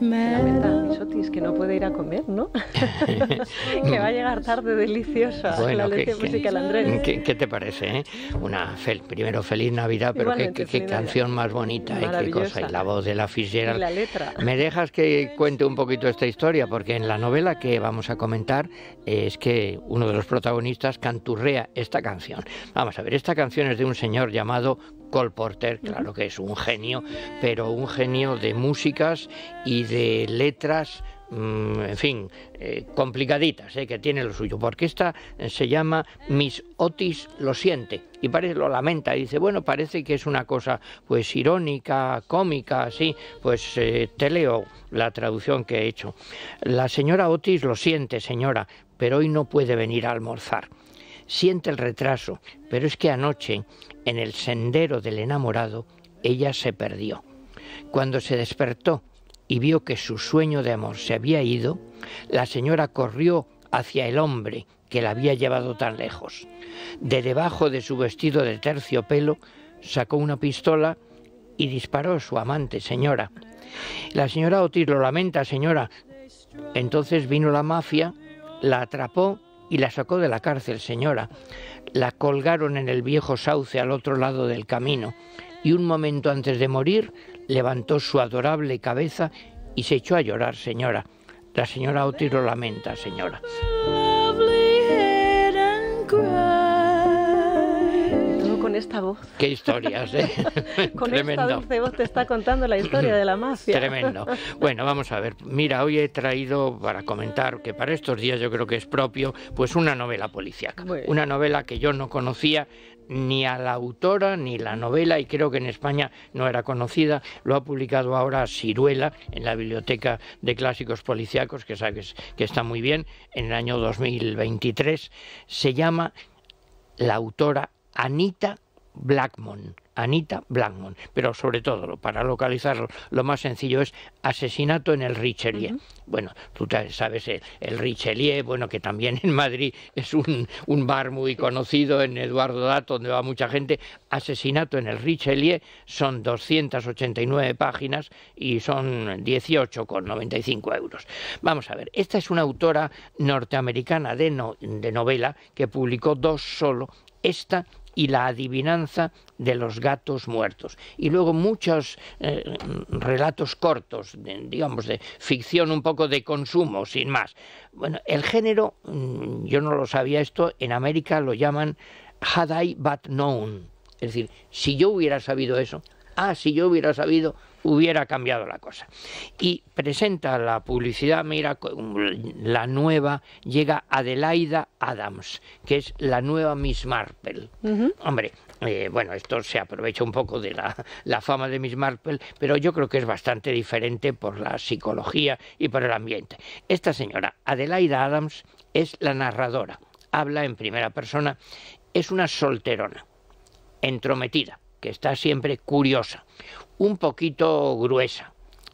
Lamenta a Misotis, que no puede ir a comer, ¿no? que va a llegar tarde deliciosa bueno, la Andrés. ¿qué, te parece? Eh? Una primero feliz Navidad, pero qué, canción más bonita, eh, qué cosa, y la voz de la fisiera. la letra. Me dejas que cuente un poquito esta historia, porque en la novela que vamos a comentar eh, es que uno de los protagonistas canturrea esta canción. Vamos a ver, esta canción es de un señor llamado Cole Porter, claro que es un genio, pero un genio de músicas y de letras mm, en fin, eh, complicaditas, eh, que tiene lo suyo, porque esta eh, se llama Miss Otis lo siente y parece lo lamenta, y dice, bueno, parece que es una cosa pues irónica, cómica, así, pues te leo la traducción que he hecho. La señora Otis lo siente, señora, pero hoy no puede venir a almorzar siente el retraso, pero es que anoche, en el sendero del enamorado, ella se perdió. Cuando se despertó y vio que su sueño de amor se había ido, la señora corrió hacia el hombre que la había llevado tan lejos. De debajo de su vestido de terciopelo sacó una pistola y disparó a su amante, señora. La señora Otis lo lamenta, señora. Entonces vino la mafia, la atrapó y la sacó de la cárcel, señora. La colgaron en el viejo sauce al otro lado del camino y un momento antes de morir levantó su adorable cabeza y se echó a llorar, señora. La señora Otiro lamenta, señora. esta mm. voz. Qué historias, ¿eh? Con esta dulce voz te está contando la historia de la mafia. Tremendo. Bueno, vamos a ver. Mira, hoy he traído para comentar que para estos días yo creo que es propio, pues una novela policíaca. Una novela que yo no conocía ni a la autora ni la novela y creo que en España no era conocida. Lo ha publicado ahora Ciruela en la Biblioteca de Clásicos Policiacos, que sabes que está muy bien, en el año 2023. Se llama la autora Anita Blackmon, Anita Blackmon. Pero sobre todo, para localizarlo, lo más sencillo es asesinato en el Richelieu. Bueno, tú sabes, el, Richelieu, bueno, que también en Madrid es un, bar muy conocido, en Eduardo Dato, donde va mucha gente. Asesinato en el Richelieu son 289 páginas y son 18,95 euros. Vamos a ver, esta es una autora norteamericana de, de novela que publicó dos solo esta y la adivinanza de los gatos muertos. Y luego muchos eh, relatos cortos, digamos, de ficción un poco de consumo, sin más. Bueno, el género, mm, yo no lo sabía esto, en América lo llaman had I but known. Es decir, si yo hubiera sabido eso, ah, si yo hubiera sabido hubiera cambiado la cosa. Y presenta la publicidad, mira, la nueva, llega Adelaida Adams, que es la nueva Miss Marple. Hombre, eh, bueno, esto se aprovecha un poco de la, fama de Miss Marple, pero yo creo que es bastante diferente por la psicología y por el ambiente. Esta señora, Adelaida Adams, es la narradora, habla en primera persona, es una solterona, entrometida que está siempre curiosa, un poquito gruesa,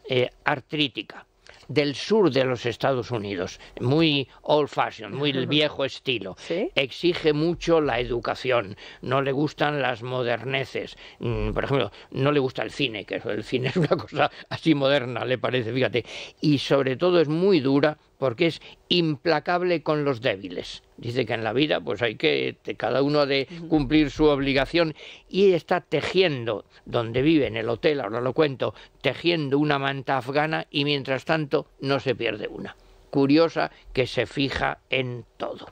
eh, artrítica, del sur de los Estados Unidos, muy old fashion, muy el viejo estilo. Exige mucho la educación, no le gustan las moderneces. Mm, por ejemplo, no le gusta el cine, que el cine es una cosa así moderna, le parece, fíjate. Y sobre todo es muy dura porque es implacable con los débiles. Dice que en la vida pues hay que cada uno ha de cumplir su obligación y está tejiendo donde vive en el hotel, ahora lo cuento, tejiendo una manta afgana y mientras tanto no se pierde una. Curiosa que se fija en todo.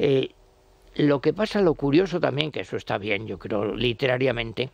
Eh, lo que pasa, lo curioso también, que eso está bien, yo creo, literariamente,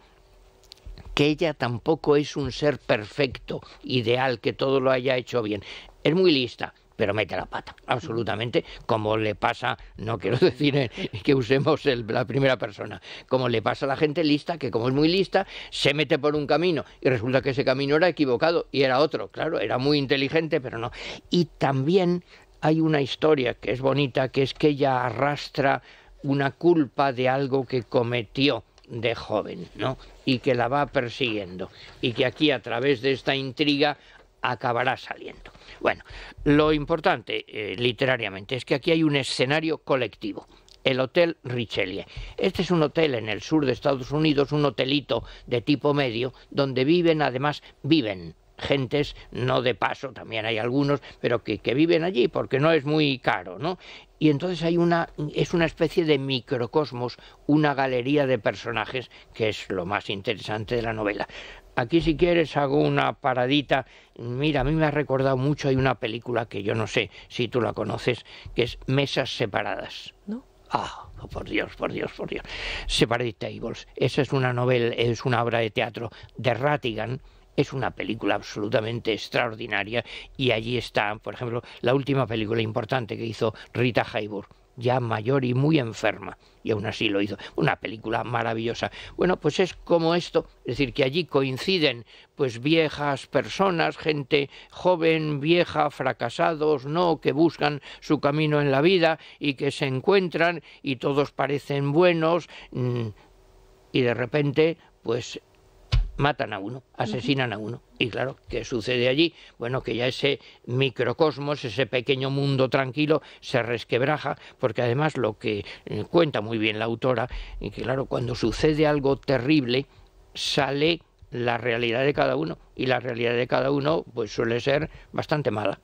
que ella tampoco es un ser perfecto, ideal, que todo lo haya hecho bien. Es muy lista, pero mete la pata, absolutamente, como le pasa, no quiero decir que usemos la primera persona, como le pasa a la gente lista, que como es muy lista, se mete por un camino y resulta que ese camino era equivocado y era otro, claro, era muy inteligente, pero no. Y también hay una historia que es bonita, que es que ella arrastra una culpa de algo que cometió de joven, ¿no? Y que la va persiguiendo. Y que aquí, a través de esta intriga, acabará saliendo. Bueno, lo importante eh, literariamente es que aquí hay un escenario colectivo el Hotel Richelieu. Este es un hotel en el sur de Estados Unidos, un hotelito de tipo medio, donde viven, además, viven gentes, no de paso, también hay algunos, pero que, viven allí porque no es muy caro, ¿no? Y entonces hay una, es una especie de microcosmos, una galería de personajes que es lo más interesante de la novela. Aquí si quieres hago una paradita. Mira, a mí me ha recordado mucho, hay una película que yo no sé si tú la conoces, que es Mesas Separadas. ¿No? Ah, oh, por Dios, por Dios, por Dios. Separate Tables. Esa es una novela, es una obra de teatro de Rattigan es una película absolutamente extraordinaria y allí está, por ejemplo, la última película importante que hizo Rita Hayworth ya mayor y muy enferma, y aún así lo hizo. Una película maravillosa. Bueno, pues es como esto, es decir, que allí coinciden pues viejas personas, gente joven, vieja, fracasados, no, que buscan su camino en la vida y que se encuentran y todos parecen buenos mm, y de repente pues matan a uno, asesinan a uno. Y claro, ¿qué sucede allí? Bueno, que ya ese microcosmos, ese pequeño mundo tranquilo, se resquebraja, porque además lo que eh, cuenta muy bien la autora, y que claro, cuando sucede algo terrible, sale la realidad de cada uno y la realidad de cada uno pues suele ser bastante mala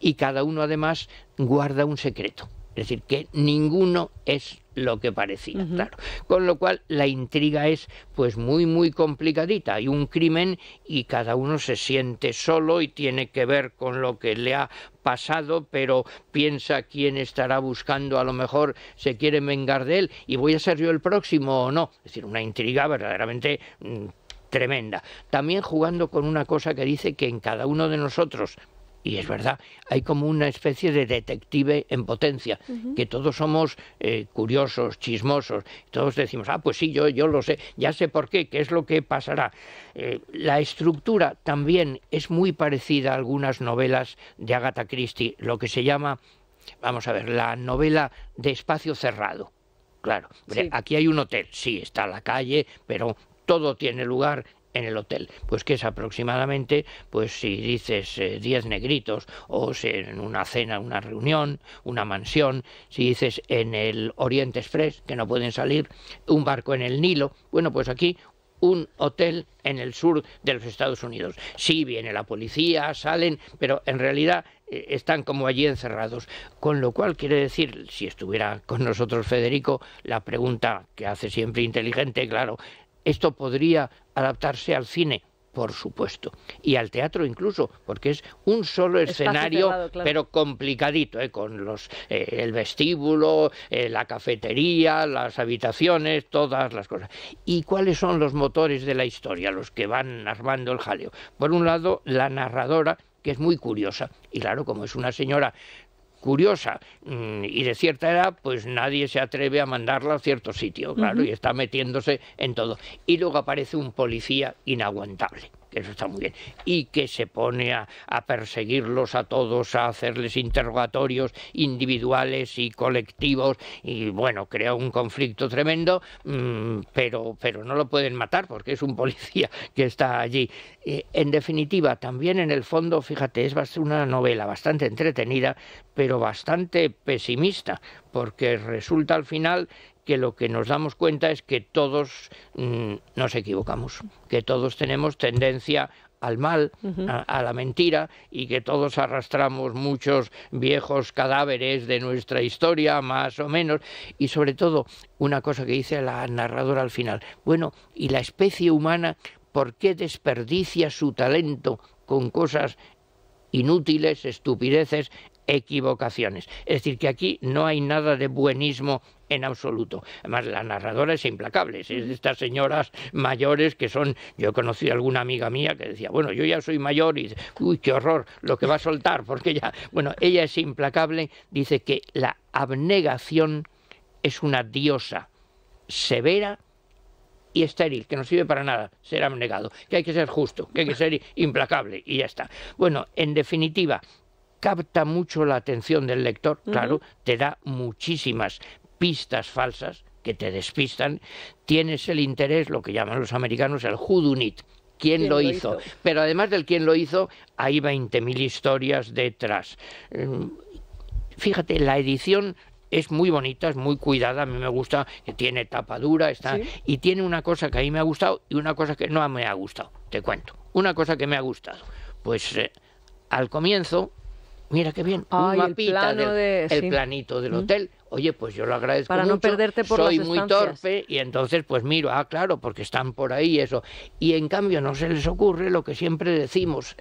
y cada uno además guarda un secreto es decir, que ninguno es lo que parecía, claro. Con lo cual la intriga es pues muy muy complicadita. Hay un crimen y cada uno se siente solo y tiene que ver con lo que le ha pasado, pero piensa quién estará buscando, a lo mejor se quiere vengar de él y voy a ser yo el próximo o no. Es decir, una intriga verdaderamente mm, tremenda. También jugando con una cosa que dice que en cada uno de nosotros y es verdad, hay como una especie de detective en potencia, que todos somos eh, curiosos, chismosos, todos decimos, ah, pues sí, yo, yo lo sé, ya sé por qué, qué es lo que pasará. Eh, la estructura también es muy parecida a algunas novelas de Agatha Christie, lo que se llama, vamos a ver, la novela de espacio cerrado. Claro, aquí hay un hotel, sí, está la calle, pero todo tiene lugar en el hotel. Pues que es aproximadamente, pues si dices 10 eh, negritos, o en una cena, una reunión, una mansión, si dices en el Oriente Express, que no pueden salir, un barco en el Nilo, bueno, pues aquí un hotel en el sur de los Estados Unidos. Sí, viene la policía, salen, pero en realidad eh, están como allí encerrados. Con lo cual quiere decir, si estuviera con nosotros Federico, la pregunta que hace siempre inteligente, claro, esto podría adaptarse al cine, por supuesto, y al teatro incluso, porque es un solo escenario, pero complicadito, ¿eh? con los eh, el vestíbulo, eh, la cafetería, las habitaciones, todas las cosas. ¿Y cuáles son los motores de la historia, los que van armando el jaleo? Por un lado, la narradora, que es muy curiosa, y claro, como es una señora curiosa mm, y de cierta edad, pues nadie se atreve a mandarla a cierto sitio, claro, y está metiéndose en todo. Y luego aparece un policía inaguantable que eso está muy bien, y que se pone a, perseguirlos a todos, a hacerles interrogatorios individuales y colectivos, y bueno, crea un conflicto tremendo, mm, pero, pero no lo pueden matar porque es un policía que está allí. Eh, en definitiva, también en el fondo, fíjate, es una novela bastante entretenida, pero bastante pesimista, porque resulta al final que lo que nos damos cuenta es que todos mm, nos equivocamos, que todos tenemos tendencia al mal, a, la mentira, y que todos arrastramos muchos viejos cadáveres de nuestra historia, más o menos, y sobre todo una cosa que dice la narradora al final, bueno, ¿y la especie humana por qué desperdicia su talento con cosas inútiles, estupideces, equivocaciones. Es decir, que aquí no hay nada de buenismo en absoluto. Además, la narradora es implacable, es de estas señoras mayores que son, yo conocí a alguna amiga mía que decía, bueno, yo ya soy mayor y, uy, qué horror lo que va a soltar, porque ya, bueno, ella es implacable, dice que la abnegación es una diosa severa y estéril, que no sirve para nada ser abnegado, que hay que ser justo, que hay que ser implacable y ya está. Bueno, en definitiva, capta mucho la atención del lector, claro, te da muchísimas pistas falsas que te despistan, tienes el interés, lo que llaman los americanos el whodunit, quién, lo, hizo? Pero además del quién lo hizo, hay 20.000 historias detrás. Mm, fíjate, la edición es muy bonita, es muy cuidada, a mí me gusta, que eh, tiene tapa dura, está, y tiene una cosa que a mí me ha gustado y una cosa que no me ha gustado, te cuento. Una cosa que me ha gustado, pues eh, al comienzo Mira qué bien, un el, planito del mm. hotel. Oye, pues yo lo agradezco Para no perderte por Soy muy torpe y entonces pues miro, ah, claro, porque están por ahí eso. Y en cambio no se les ocurre lo que siempre decimos,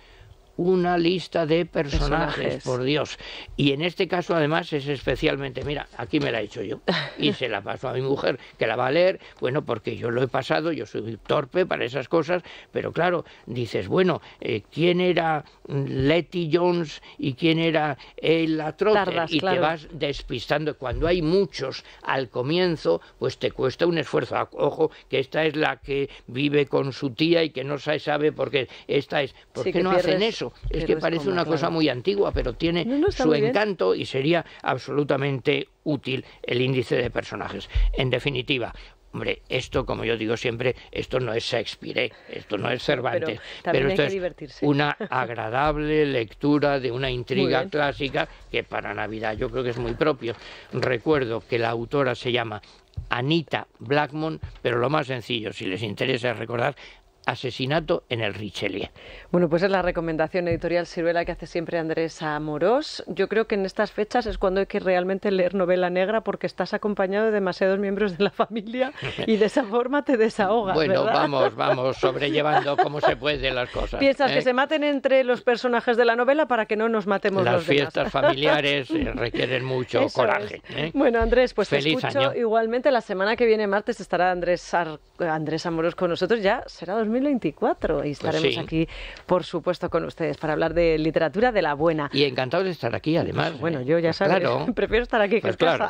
una lista de personajes, por Dios. Y en este caso, además, es especialmente, mira, aquí me la he hecho yo y se la paso a mi mujer, que la va a leer, bueno, porque yo lo he pasado, yo soy torpe para esas cosas, pero claro, dices, bueno, eh, ¿quién era Letty Jones y quién era el atroz? Y te vas despistando. Cuando hay muchos al comienzo, pues te cuesta un esfuerzo. Ah, ojo, que esta es la que vive con su tía y que no sabe, sabe por qué. Esta es, ¿por qué no hacen eso? es que parece una cosa muy antigua, pero tiene su encanto y sería absolutamente útil el índice de personajes. En definitiva, Hombre, esto, como yo digo siempre, esto no es Shakespeare, ¿eh? esto no es Cervantes, pero, esto es una agradable lectura de una intriga clásica que para Navidad yo creo que es muy propio. Recuerdo que la autora se llama Anita Blackmon, pero lo más sencillo, si les interesa, recordar asesinato en el Richelieu. Bueno, pues es la recomendación editorial Siruela que hace siempre Andrés Amorós. Yo creo que en estas fechas es cuando hay que realmente leer novela negra porque estás acompañado de demasiados miembros de la familia y de esa forma te desahogas. Bueno, vamos, vamos, sobrellevando como se puede las cosas. Piensas que ¿eh? se maten entre los personajes de la novela para que no nos matemos los demás. Las fiestas familiares eh, requieren mucho coraje. ¿eh? Bueno, Andrés, pues Feliz te escucho igualmente la semana que viene, martes, estará Andrés, Andrés Amorós con nosotros. Ya será 2024 y pues estaremos aquí, por supuesto, con ustedes para hablar de literatura de la buena. Y encantado de estar aquí, además. Pues bueno, ¿eh? yo ya pues sabes, prefiero estar aquí que en claro.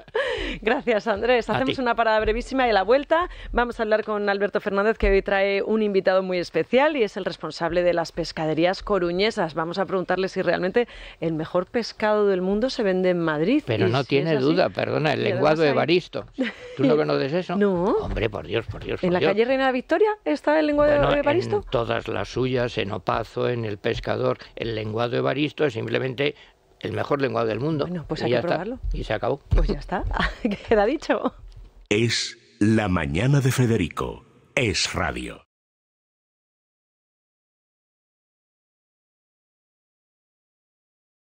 Gracias, Andrés. Hacemos una parada brevísima y a la vuelta vamos a hablar con Alberto Fernández, que hoy trae un invitado muy especial y es el responsable de las pescaderías coruñesas. Vamos a preguntarle si realmente el mejor pescado del mundo se vende en Madrid. Pero no tiene duda, perdona, el lenguado de Baristo. ¿Tú no conoces eso? No. Hombre, por Dios, por Dios. en la calle Reina Victoria está está el lenguado de Evaristo? todas las suyas, en Opazo, en El Pescador. El lenguado de Evaristo es simplemente el mejor lenguado del mundo. Bueno, pues hay que probarlo. Y se acabó. Pues ya está. Queda dicho. Es la mañana de Federico. Es radio.